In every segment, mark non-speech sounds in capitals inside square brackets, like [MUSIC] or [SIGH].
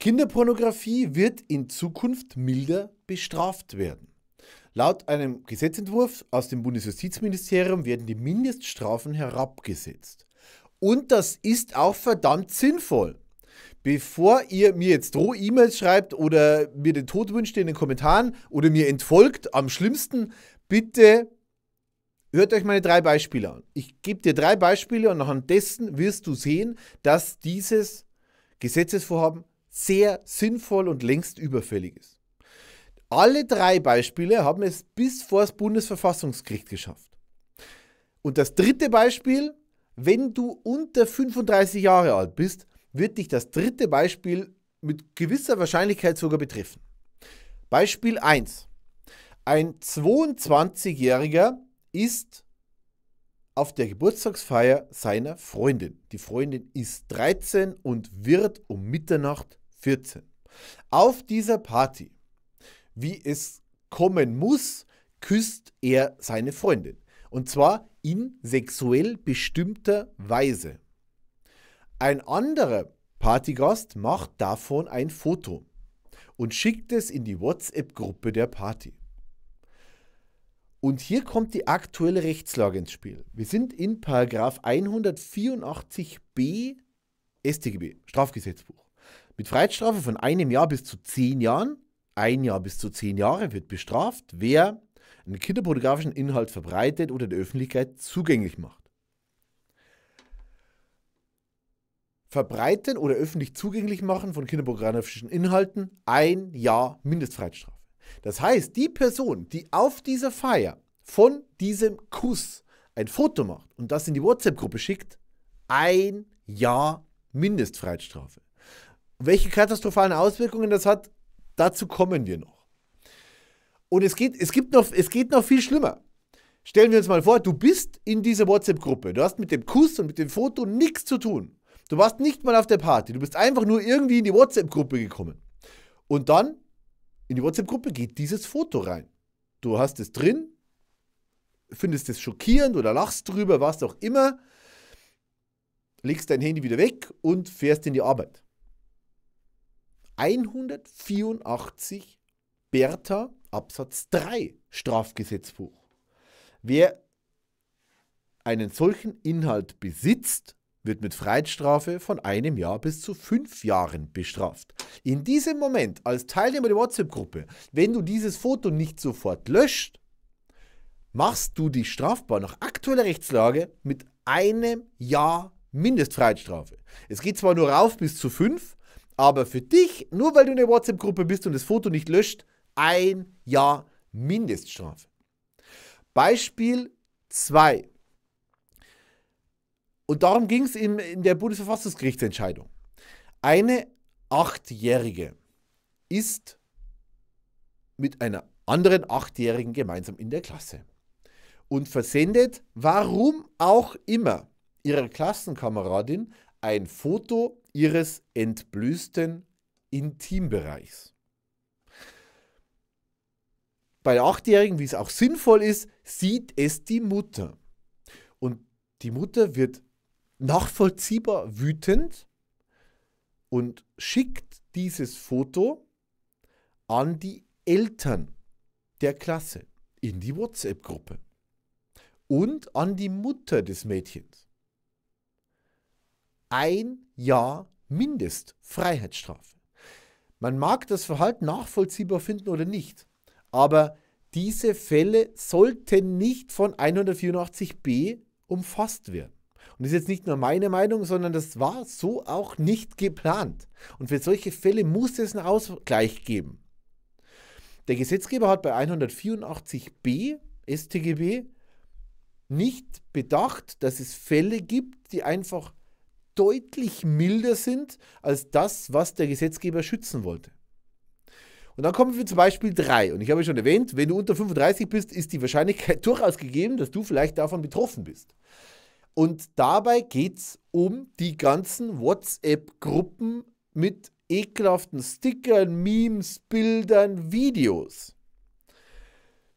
Kinderpornografie wird in Zukunft milder bestraft werden. Laut einem Gesetzentwurf aus dem Bundesjustizministerium werden die Mindeststrafen herabgesetzt. Und das ist auch verdammt sinnvoll. Bevor ihr mir jetzt roh E-Mails schreibt oder mir den Tod wünscht in den Kommentaren oder mir entfolgt, am schlimmsten, bitte hört euch meine drei Beispiele an. Ich gebe dir drei Beispiele und anhand dessen wirst du sehen, dass dieses Gesetzesvorhaben sehr sinnvoll und längst überfällig ist. Alle drei Beispiele haben es bis vor das Bundesverfassungsgericht geschafft. Und das dritte Beispiel, wenn du unter 35 Jahre alt bist, wird dich das dritte Beispiel mit gewisser Wahrscheinlichkeit sogar betreffen. Beispiel 1. Ein 22-Jähriger ist auf der Geburtstagsfeier seiner Freundin. Die Freundin ist 13 und wird um Mitternacht 14. Auf dieser Party, wie es kommen muss, küsst er seine Freundin. Und zwar in sexuell bestimmter Weise. Ein anderer Partygast macht davon ein Foto und schickt es in die WhatsApp-Gruppe der Party. Und hier kommt die aktuelle Rechtslage ins Spiel. Wir sind in Paragraf 184b StGB, Strafgesetzbuch. Mit Freiheitsstrafe von einem Jahr bis zu zehn Jahren, ein Jahr bis zu zehn Jahre wird bestraft, wer einen kinderpornografischen Inhalt verbreitet oder der Öffentlichkeit zugänglich macht. Verbreiten oder öffentlich zugänglich machen von kinderpornografischen Inhalten ein Jahr Mindestfreiheitsstrafe. Das heißt, die Person, die auf dieser Feier von diesem Kuss ein Foto macht und das in die WhatsApp-Gruppe schickt, ein Jahr Mindestfreiheitsstrafe. Welche katastrophalen Auswirkungen das hat, dazu kommen wir noch. Und es geht, es, gibt noch, es geht noch viel schlimmer. Stellen wir uns mal vor, du bist in dieser WhatsApp-Gruppe. Du hast mit dem Kuss und mit dem Foto nichts zu tun. Du warst nicht mal auf der Party. Du bist einfach nur irgendwie in die WhatsApp-Gruppe gekommen. Und dann in die WhatsApp-Gruppe geht dieses Foto rein. Du hast es drin, findest es schockierend oder lachst drüber, was auch immer, legst dein Handy wieder weg und fährst in die Arbeit. 184 Bertha Absatz 3 Strafgesetzbuch. Wer einen solchen Inhalt besitzt, wird mit Freiheitsstrafe von einem Jahr bis zu fünf Jahren bestraft. In diesem Moment, als Teilnehmer der WhatsApp-Gruppe, wenn du dieses Foto nicht sofort löscht, machst du dich strafbar nach aktueller Rechtslage mit einem Jahr Mindestfreiheitsstrafe. Es geht zwar nur rauf bis zu fünf, aber für dich, nur weil du eine WhatsApp-Gruppe bist und das Foto nicht löscht, ein Jahr Mindeststrafe. Beispiel 2. Und darum ging es in, in der Bundesverfassungsgerichtsentscheidung. Eine Achtjährige ist mit einer anderen Achtjährigen gemeinsam in der Klasse und versendet, warum auch immer, ihrer Klassenkameradin ein Foto ihres entblößten Intimbereichs. Bei Achtjährigen, wie es auch sinnvoll ist, sieht es die Mutter. Und die Mutter wird nachvollziehbar wütend und schickt dieses Foto an die Eltern der Klasse in die WhatsApp-Gruppe und an die Mutter des Mädchens ein Jahr Mindestfreiheitsstrafe. Man mag das Verhalten nachvollziehbar finden oder nicht, aber diese Fälle sollten nicht von 184b umfasst werden. Und das ist jetzt nicht nur meine Meinung, sondern das war so auch nicht geplant. Und für solche Fälle muss es einen Ausgleich geben. Der Gesetzgeber hat bei 184b StGB nicht bedacht, dass es Fälle gibt, die einfach deutlich milder sind als das, was der Gesetzgeber schützen wollte. Und dann kommen wir zum Beispiel 3. Und ich habe schon erwähnt, wenn du unter 35 bist, ist die Wahrscheinlichkeit [LAUGHS] durchaus gegeben, dass du vielleicht davon betroffen bist. Und dabei geht es um die ganzen WhatsApp-Gruppen mit ekelhaften Stickern, Memes, Bildern, Videos.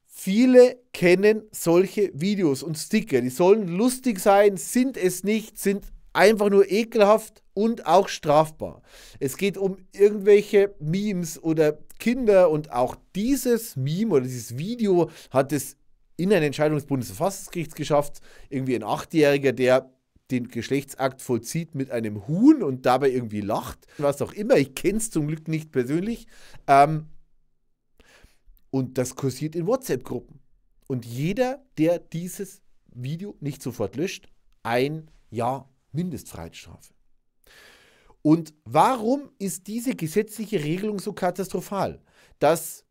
Viele kennen solche Videos und Sticker. Die sollen lustig sein, sind es nicht, sind einfach nur ekelhaft und auch strafbar. Es geht um irgendwelche Memes oder Kinder und auch dieses Meme oder dieses Video hat es in eine Entscheidung des Bundesverfassungsgerichts geschafft. Irgendwie ein Achtjähriger, der den Geschlechtsakt vollzieht mit einem Huhn und dabei irgendwie lacht, was auch immer. Ich kenne es zum Glück nicht persönlich. Ähm und das kursiert in WhatsApp-Gruppen. Und jeder, der dieses Video nicht sofort löscht, ein Jahr Mindestfreiheitsstrafe. Und warum ist diese gesetzliche Regelung so katastrophal, dass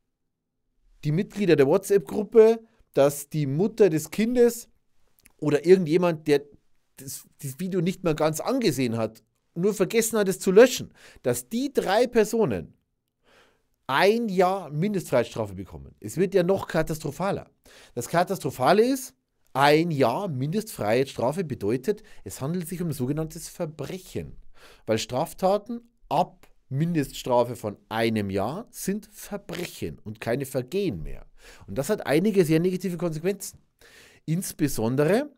die Mitglieder der WhatsApp-Gruppe, dass die Mutter des Kindes oder irgendjemand, der das, das Video nicht mehr ganz angesehen hat, nur vergessen hat, es zu löschen, dass die drei Personen ein Jahr Mindestfreiheitsstrafe bekommen. Es wird ja noch katastrophaler. Das Katastrophale ist, ein Jahr Mindestfreiheitsstrafe bedeutet, es handelt sich um ein sogenanntes Verbrechen, weil Straftaten ab Mindeststrafe von einem Jahr sind Verbrechen und keine Vergehen mehr. Und das hat einige sehr negative Konsequenzen. Insbesondere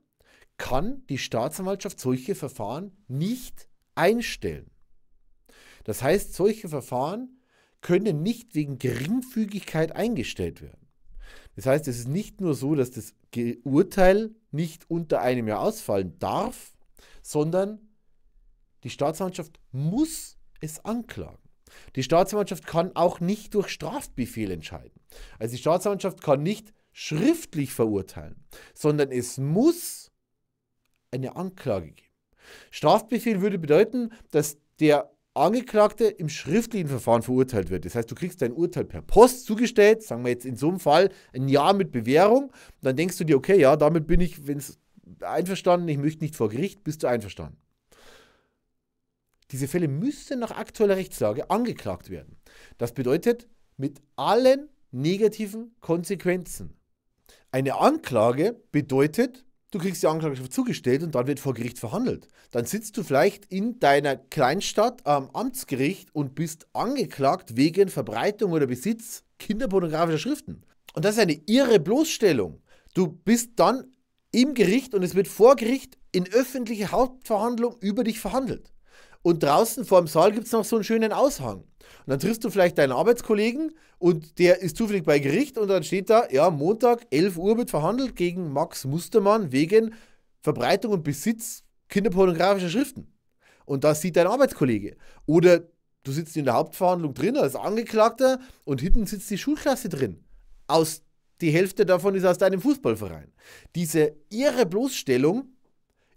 kann die Staatsanwaltschaft solche Verfahren nicht einstellen. Das heißt, solche Verfahren können nicht wegen Geringfügigkeit eingestellt werden. Das heißt, es ist nicht nur so, dass das Urteil nicht unter einem Jahr ausfallen darf, sondern die Staatsanwaltschaft muss es anklagen. Die Staatsanwaltschaft kann auch nicht durch Strafbefehl entscheiden. Also die Staatsanwaltschaft kann nicht schriftlich verurteilen, sondern es muss eine Anklage geben. Strafbefehl würde bedeuten, dass der Angeklagte im schriftlichen Verfahren verurteilt wird. Das heißt, du kriegst dein Urteil per Post zugestellt, sagen wir jetzt in so einem Fall ein Jahr mit Bewährung. Dann denkst du dir, okay, ja, damit bin ich, wenn es einverstanden, ich möchte nicht vor Gericht, bist du einverstanden. Diese Fälle müssen nach aktueller Rechtslage angeklagt werden. Das bedeutet, mit allen negativen Konsequenzen. Eine Anklage bedeutet, Du kriegst die Anklage zugestellt und dann wird vor Gericht verhandelt. Dann sitzt du vielleicht in deiner Kleinstadt am Amtsgericht und bist angeklagt wegen Verbreitung oder Besitz kinderpornografischer Schriften. Und das ist eine irre Bloßstellung. Du bist dann im Gericht und es wird vor Gericht in öffentlicher Hauptverhandlung über dich verhandelt und draußen vor dem Saal gibt es noch so einen schönen Aushang. Und dann triffst du vielleicht deinen Arbeitskollegen und der ist zufällig bei Gericht und dann steht da, ja, Montag, 11 Uhr wird verhandelt gegen Max Mustermann wegen Verbreitung und Besitz kinderpornografischer Schriften. Und das sieht dein Arbeitskollege. Oder du sitzt in der Hauptverhandlung drin als Angeklagter und hinten sitzt die Schulklasse drin. Aus die Hälfte davon ist aus deinem Fußballverein. Diese irre Bloßstellung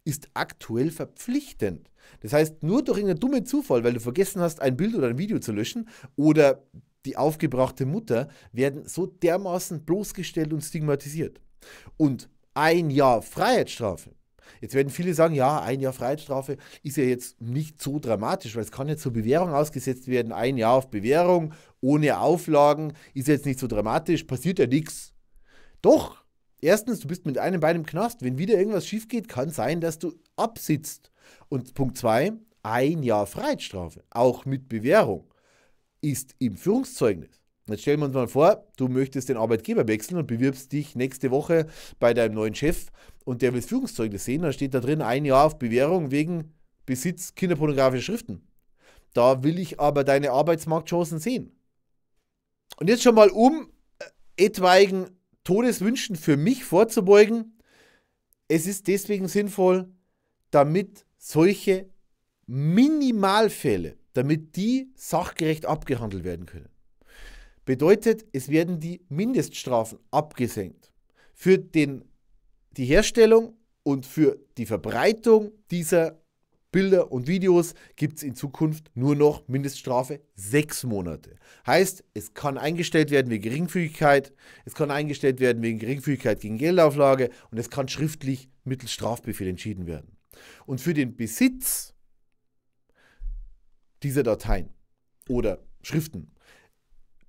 ist aktuell verpflichtend. Das heißt, nur durch irgendeinen dummen Zufall, weil du vergessen hast, ein Bild oder ein Video zu löschen oder die aufgebrachte Mutter, werden so dermaßen bloßgestellt und stigmatisiert. Und ein Jahr Freiheitsstrafe. Jetzt werden viele sagen, ja, ein Jahr Freiheitsstrafe ist ja jetzt nicht so dramatisch, weil es kann ja zur Bewährung ausgesetzt werden. Ein Jahr auf Bewährung, ohne Auflagen, ist jetzt nicht so dramatisch, passiert ja nichts. Doch, erstens, du bist mit einem Bein im Knast. Wenn wieder irgendwas schief geht, kann sein, dass du absitzt. Und Punkt zwei, ein Jahr Freiheitsstrafe, auch mit Bewährung, ist im Führungszeugnis. Jetzt stellen wir uns mal vor, du möchtest den Arbeitgeber wechseln und bewirbst dich nächste Woche bei deinem neuen Chef und der will das Führungszeugnis sehen, dann steht da drin ein Jahr auf Bewährung wegen Besitz kinderpornografischer Schriften. Da will ich aber deine Arbeitsmarktchancen sehen. Und jetzt schon mal um äh, etwaigen Todeswünschen für mich vorzubeugen. Es ist deswegen sinnvoll, damit solche Minimalfälle, damit die sachgerecht abgehandelt werden können. Bedeutet, es werden die Mindeststrafen abgesenkt für den, die Herstellung und für die Verbreitung dieser Bilder und Videos gibt es in Zukunft nur noch Mindeststrafe sechs Monate. Heißt, es kann eingestellt werden wegen Geringfügigkeit, es kann eingestellt werden wegen Geringfügigkeit gegen Geldauflage und es kann schriftlich mittels Strafbefehl entschieden werden. Und für den Besitz dieser Dateien oder Schriften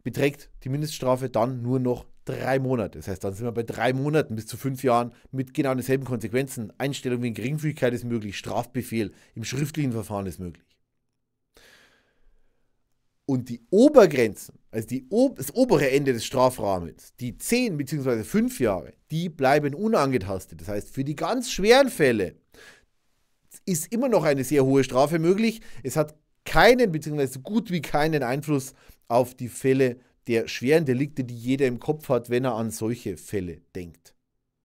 beträgt die Mindeststrafe dann nur noch drei Monate. Das heißt, dann sind wir bei drei Monaten bis zu fünf Jahren mit genau denselben Konsequenzen. Einstellung wegen Geringfügigkeit ist möglich, Strafbefehl im schriftlichen Verfahren ist möglich. Und die Obergrenzen, also die, das obere Ende des Strafrahmens, die 10 bzw. 5 Jahre, die bleiben unangetastet. Das heißt, für die ganz schweren Fälle ist immer noch eine sehr hohe Strafe möglich. Es hat keinen bzw. so gut wie keinen Einfluss auf die Fälle der schweren Delikte, die jeder im Kopf hat, wenn er an solche Fälle denkt.